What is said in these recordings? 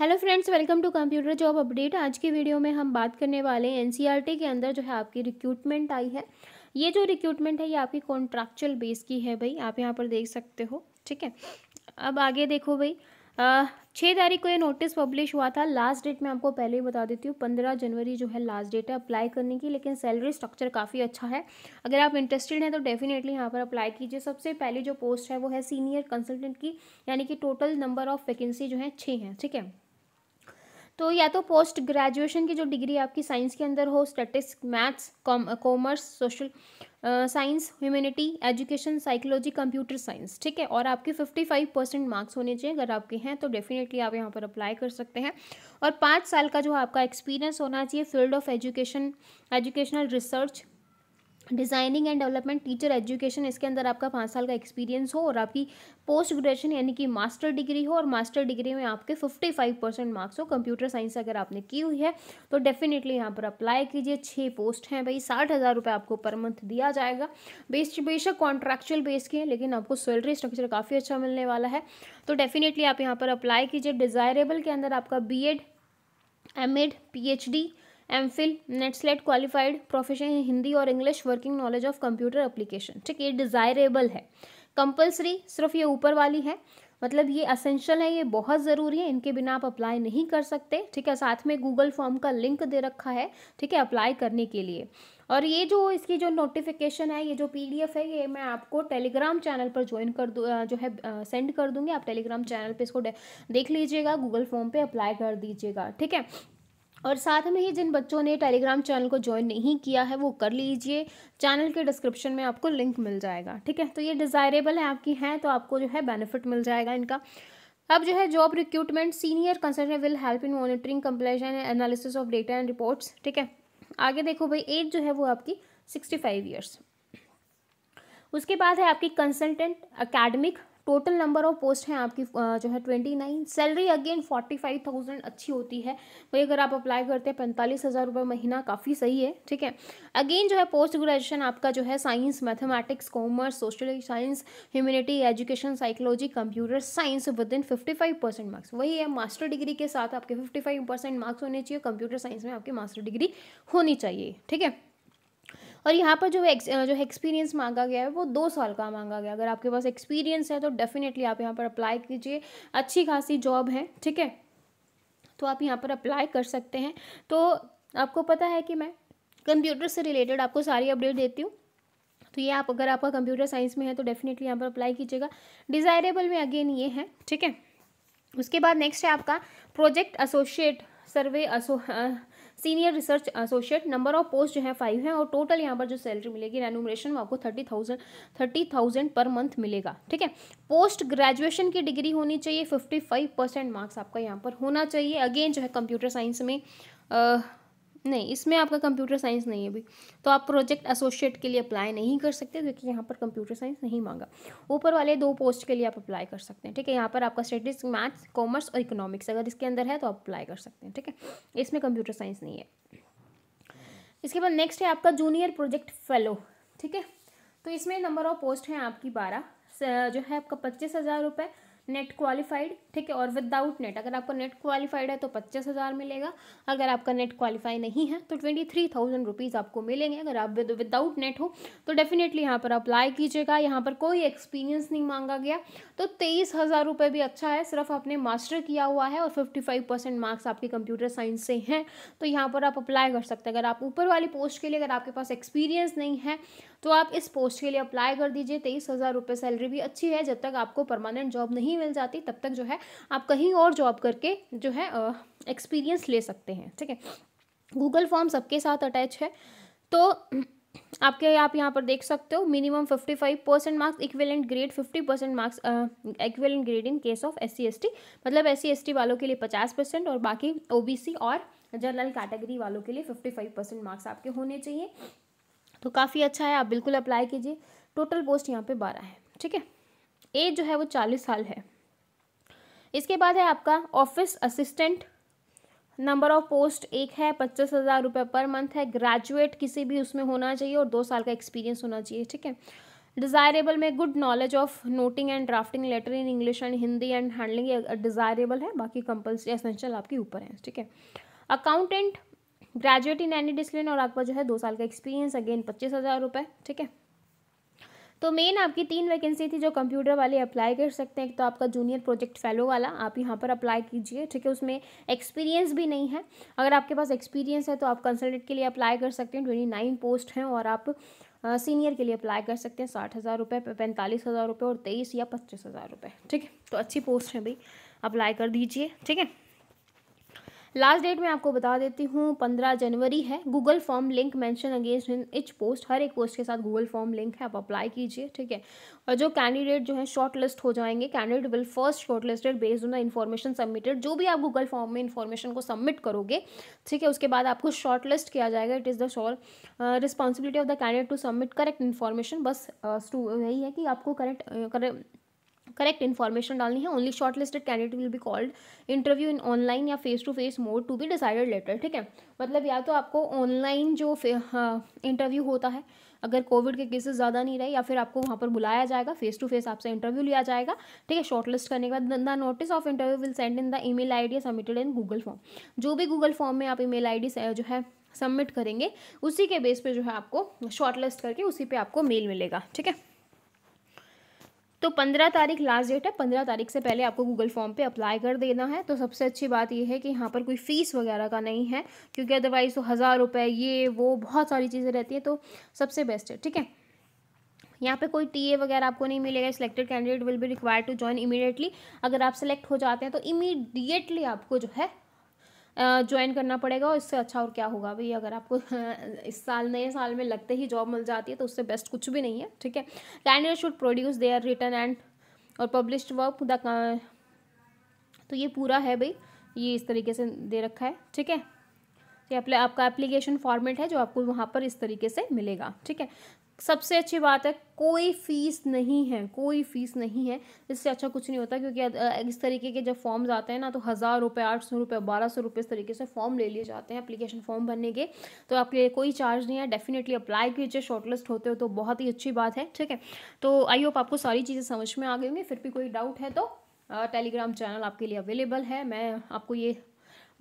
hello friends welcome to computer job update आज की video में हम बात करने वाले हैं एनसीईआरटी e के अंदर जो है आपकी रिक्रूटमेंट आई है ये जो रिक्रूटमेंट है ये आपकी कॉन्ट्रैक्चुअल बेस की है भाई आप यहाँ पर देख सकते हो ठीक है अब आगे देखो भाई छः तारीख को ये नोटिस पब्लिश हुआ था लास्ट डेट मैं आपको पहले ही बता देती हूँ पंद्रह जनवरी जो है लास्ट डेट है अप्लाई करने की लेकिन सैलरी स्ट्रक्चर काफ़ी अच्छा है अगर आप इंटरेस्टेड हैं तो डेफिनेटली यहाँ पर अप्लाई कीजिए सबसे पहली जो पोस्ट है वो है सीनियर कंसल्टेंट की यानी कि टोटल नंबर ऑफ वैकेंसी जो है छः हैं ठीक है तो या तो पोस्ट ग्रेजुएशन की जो डिग्री आपकी साइंस के अंदर हो statistics maths commerce social science humanity education psychology computer science ठीक है और आपके 55 परसेंट मार्क्स होने चाहिए अगर आपके हैं तो डेफिनेटली आप यहाँ पर अप्लाई कर सकते हैं और पाँच साल का जो आपका एक्सपीरियंस होना चाहिए field of education educational research designing and development teacher education इसके अंदर आपका पाँच साल का एक्सपीरियंस हो और आपकी पोस्ट ग्रेजुएशन यानी कि मास्टर डिग्री हो और मास्टर डिग्री में आपके फिफ्टी फाइव परसेंट मार्क्स हो कंप्यूटर साइंस अगर आपने की हुई है तो डेफिनेटली यहाँ पर अप्लाई कीजिए छः पोस्ट हैं भाई साठ हज़ार रुपये आपको पर मंथ दिया जाएगा बेस्ट बेशक कॉन्ट्रेक्चुअल बेस के हैं लेकिन आपको सैलरी स्ट्रक्चर काफ़ी अच्छा मिलने वाला है तो डेफिनेटली आप यहाँ पर अप्लाई कीजिए डिज़ायरेबल के अंदर आपका B Ed M Ed P H D M Phil NET SLET qualified profession Hindi और English working knowledge of computer application ठीक ये डिज़ायरेबल है कंपल्सरी सिर्फ ये ऊपर वाली है मतलब ये असेंशियल है ये बहुत ज़रूरी है इनके बिना आप अप्लाई नहीं कर सकते ठीक है साथ में गूगल फॉर्म का लिंक दे रखा है ठीक है अप्लाई करने के लिए और ये जो इसकी जो नोटिफिकेशन है ये जो पीडीएफ है ये मैं आपको टेलीग्राम चैनल पर ज्वाइन कर दूँ जो है सेंड कर दूँगी आप टेलीग्राम चैनल पर इसको देख लीजिएगा गूगल फॉर्म पर अप्लाई कर दीजिएगा ठीक है और साथ में ही जिन बच्चों ने टेलीग्राम चैनल को ज्वाइन नहीं किया है वो कर लीजिए चैनल के डिस्क्रिप्शन में आपको लिंक मिल जाएगा ठीक है तो ये डिज़ायरेबल है आपकी हैं तो आपको जो है बेनिफिट मिल जाएगा इनका अब जो है job recruitment senior consultant will help in monitoring completion analysis of data and reports ठीक है आगे देखो भाई एज जो है वो आपकी सिक्सटी फाइव ईयर्स उसके बाद है आपकी consultant academic total number of post हैं आपकी जो है twenty nine salary again forty five thousand अच्छी होती है वही अगर आप अप्लाई करते हैं पैंतालीस हज़ार रुपये महीना काफ़ी सही है ठीक है अगेन जो है पोस्ट ग्रेजुएशन आपका जो है science mathematics commerce social science humanity education psychology computer science with in fifty five percent marks वही है मास्टर डिग्री के साथ आपके फिफ्टी फाइव परसेंट मार्क्स होने चाहिए कंप्यूटर साइंस में आपकी मास्टर डिग्री होनी चाहिए ठीक है और यहाँ पर जो एक्स जो एक्सपीरियंस मांगा गया है वो दो साल का मांगा गया अगर आपके पास एक्सपीरियंस है तो डेफिनेटली आप यहाँ पर अप्लाई कीजिए अच्छी खासी जॉब है ठीक है तो आप यहाँ पर अप्लाई कर सकते हैं तो आपको पता है कि मैं कंप्यूटर से रिलेटेड आपको सारी अपडेट देती हूँ तो ये आप अगर आपका कंप्यूटर साइंस में है तो डेफिनेटली यहाँ पर अप्लाई कीजिएगा डिज़ायरेबल में अगेन ये है ठीक है उसके बाद नेक्स्ट है आपका प्रोजेक्ट एसोशिएट सर्वे असो senior research associate number of post जो है फाइव है और टोटल यहाँ पर जो सैलरी मिलेगी रेनोमरेशन वो आपको thirty thousand thirty thousand per month मिलेगा ठीक है पोस्ट ग्रेजुएशन की डिग्री होनी चाहिए फिफ्टी फाइव परसेंट मार्क्स आपका यहाँ पर होना चाहिए अगेन जो है कंप्यूटर साइंस में आ, नहीं इसमें आपका कंप्यूटर साइंस नहीं है अभी तो आप प्रोजेक्ट एसोसिएट के लिए अप्लाई नहीं कर सकते क्योंकि यहाँ पर कंप्यूटर साइंस नहीं मांगा ऊपर वाले दो पोस्ट के लिए आप अप्लाई कर सकते हैं ठीक है यहाँ पर आपका स्टडीज मैथ्स कॉमर्स और इकोनॉमिक्स अगर इसके अंदर है तो आप अप्लाई कर सकते हैं ठीक है इसमें कंप्यूटर साइंस नहीं है इसके बाद नेक्स्ट है आपका जूनियर प्रोजेक्ट फेलो ठीक है तो इसमें नंबर ऑफ पोस्ट हैं आपकी बारह जो है आपका पच्चीस हज़ार रुपये नेट क्वालिफाइड ठीक है और विदाउट नेट अगर आपका नेट क्वालिफाइड है तो पच्चीस हज़ार मिलेगा अगर आपका नेट क्वालिफाई नहीं है तो ट्वेंटी थ्री थाउजेंड रुपीज़ आपको मिलेंगे अगर आप विदाउट नेट हो तो डेफिनेटली यहाँ पर अप्लाई कीजिएगा यहाँ पर कोई एक्सपीरियंस नहीं मांगा गया तो तेईस हज़ार रुपये भी अच्छा है सिर्फ आपने मास्टर किया हुआ है और फिफ्टी फाइव परसेंट मार्क्स आपके कंप्यूटर साइंस से हैं तो यहाँ पर आप अप्लाई कर सकते हैं अगर आप ऊपर वाली पोस्ट के लिए अगर आपके पास एक्सपीरियंस नहीं है तो आप इस पोस्ट के लिए अप्लाई कर दीजिए तेईस हज़ार रुपये सैलरी भी अच्छी है जब तक आपको परमानेंट जॉब नहीं मिल जाती तब तक जो है आप कहीं और जॉब करके जो है एक्सपीरियंस ले सकते हैं ठीक है गूगल फॉर्म सबके साथ अटैच है तो आपके आप यहाँ पर देख सकते हो minimum fifty five percent marks equivalent grade fifty percent marks equivalent grade in case of S C मतलब एस सी वालों के लिए पचास परसेंट और बाकी ओबीसी और जनरल कैटेगरी वालों के लिए फिफ्टी फाइव परसेंट मार्क्स आपके होने चाहिए तो काफ़ी अच्छा है आप बिल्कुल अप्लाई कीजिए टोटल पोस्ट यहाँ पे बारह है ठीक है एज जो है वो चालीस साल है इसके बाद है आपका office assistant number of post एक है पच्चीस हज़ार रुपये पर मंथ है ग्रेजुएट किसी भी उसमें होना चाहिए और दो साल का एक्सपीरियंस होना चाहिए ठीक है डिज़ायरेबल में good knowledge of noting and drafting letter in English and Hindi and handling desirable है बाकी कंपल्सरी एसेंशियल आपके ऊपर है ठीक है accountant graduate in any discipline और आपका जो है दो साल का एक्सपीरियंस अगेन पच्चीस हज़ार रुपये ठीक है तो मेन आपकी तीन वैकेंसी थी जो कंप्यूटर वाले अप्लाई कर सकते हैं एक तो आपका जूनियर प्रोजेक्ट फेलो वाला आप यहाँ पर अप्लाई कीजिए ठीक है उसमें एक्सपीरियंस भी नहीं है अगर आपके पास एक्सपीरियंस है तो आप कंसल्टेंट के लिए अप्लाई कर सकते हैं ट्वेंटी नाइन पोस्ट हैं और आप सीनियर के लिए अप्लाई कर सकते हैं साठ हज़ार रुपये पैंतालीस हज़ार रुपये और तेईस या पच्चीस हज़ार रुपये ठीक है तो अच्छी पोस्ट है भाई अप्लाई कर दीजिए ठीक है लास्ट डेट मैं आपको बता देती हूँ पंद्रह जनवरी है Google form link mention against in each post हर एक पोस्ट के साथ गूगल फॉर्म लिंक है आप अप्लाई कीजिए ठीक है और जो कैंडिडेट जो है शॉर्ट लिस्ट हो जाएंगे candidate will first short listed based on the information submitted जो भी आप गूगल फॉर्म में इन्फॉर्मेशन को सबमिट करोगे ठीक है उसके बाद आपको शॉर्ट लिस्ट किया जाएगा it is the short responsibility of the candidate to submit correct information बस uh, यही है कि आपको correct correct uh, correct information डालनी है only short listed candidate will be called interview in online या face to face mode to be decided later ठीक है मतलब या तो आपको ऑनलाइन जो इंटरव्यू होता है अगर कोविड के केसेस ज़्यादा नहीं रहे या फिर आपको वहाँ पर बुलाया जाएगा फेस टू फेस आपसे इंटरव्यू लिया जाएगा ठीक है शॉर्ट लिस्ट करने के बाद the notice of interview will send in the e mail I D submitted in Google form जो भी गूगल फॉर्म में आप ई मेल आई डी जो है सबमिट करेंगे उसी के बेस पर जो है आपको शॉर्ट लिस्ट करके उसी पर आपको मेल मिलेगा ठीक है तो पंद्रह तारीख लास्ट डेट है पंद्रह तारीख से पहले आपको गूगल फॉर्म पे अप्लाई कर देना है तो सबसे अच्छी बात यह है कि यहाँ पर कोई फ़ीस वगैरह का नहीं है क्योंकि अदरवाइज़ तो हज़ार रुपये ये वो बहुत सारी चीज़ें रहती हैं तो सबसे बेस्ट है ठीक है यहाँ पे कोई टीए वगैरह आपको नहीं मिलेगा selected candidate will be required to join immediately अगर आप सेलेक्ट हो जाते हैं तो इमीडिएटली आपको जो है ज्वाइन करना पड़ेगा और इससे अच्छा और क्या होगा भाई अगर आपको इस साल नए साल में लगते ही जॉब मिल जाती है तो उससे बेस्ट कुछ भी नहीं है ठीक है candidate should produce their return and और पब्लिश्ड वर्क द तो ये पूरा है भाई ये इस तरीके से दे रखा है ठीक है ये अपने आपका एप्लीकेशन फॉर्मेट है जो आपको वहाँ पर इस तरीके से मिलेगा ठीक है सबसे अच्छी बात है कोई फीस नहीं है कोई फीस नहीं है इससे अच्छा कुछ नहीं होता क्योंकि इस तरीके के जब फॉर्म्स आते हैं ना तो हज़ार रुपये आठ सौ रुपये बारह सौ रुपये इस तरीके से फॉर्म ले लिए जाते हैं अप्लीकेशन फॉर्म भरने के तो आपके लिए कोई चार्ज नहीं है डेफिनेटली अप्लाई कीजिए शॉर्टलिस्ट होते हो तो बहुत ही अच्छी बात है ठीक है तो आई होप आपको सारी चीज़ें समझ में आ गई होंगी फिर भी कोई डाउट है तो टेलीग्राम चैनल आपके लिए अवेलेबल है मैं आपको ये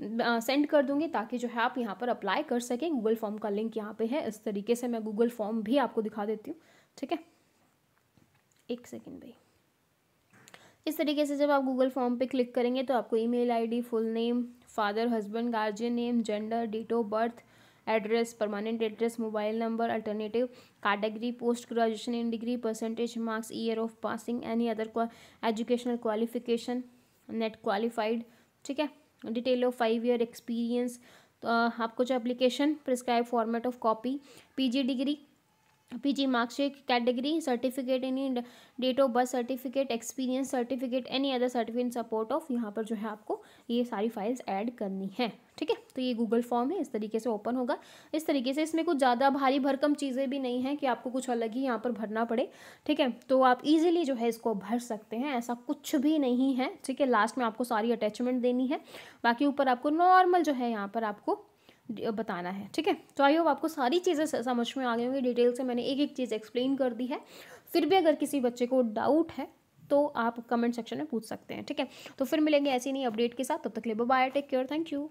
सेंड कर दूंगी ताकि जो है आप यहाँ पर अप्लाई कर सकें गूगल फॉर्म का लिंक यहाँ पे है इस तरीके से मैं गूगल फॉर्म भी आपको दिखा देती हूँ ठीक है एक सेकेंड भाई इस तरीके से जब आप गूगल फॉर्म पे क्लिक करेंगे तो आपको email ID full name father husband guardian name gender date of birth address permanent address mobile number alternative category post graduation in degree percentage marks year of passing any other educational qualification NET qualified ठीक है detail of five year experience तो, आपको जो application prescribe format of copy PG degree PG Markshake category certificate any date of birth certificate experience certificate any other certificate in support of यहाँ पर जो है आपको ये सारी फाइल्स ऐड करनी है ठीक है तो ये गूगल फॉर्म है इस तरीके से ओपन होगा इस तरीके से इसमें कुछ ज़्यादा भारी भरकम चीज़ें भी नहीं है कि आपको कुछ अलग ही यहाँ पर भरना पड़े ठीक है तो आप इजीली जो है इसको भर सकते हैं ऐसा कुछ भी नहीं है ठीक है लास्ट में आपको सारी अटैचमेंट देनी है बाकी ऊपर आपको नॉर्मल जो है यहाँ पर आपको बताना है ठीक है तो आई होप आपको सारी चीज़ें समझ में आ गई होंगी डिटेल से मैंने एक एक चीज़ एक्सप्लेन कर दी है फिर भी अगर किसी बच्चे को डाउट है तो आप कमेंट सेक्शन में पूछ सकते हैं ठीक है तो फिर मिलेंगे ऐसी नई अपडेट के साथ तब तक ले bye take care thank you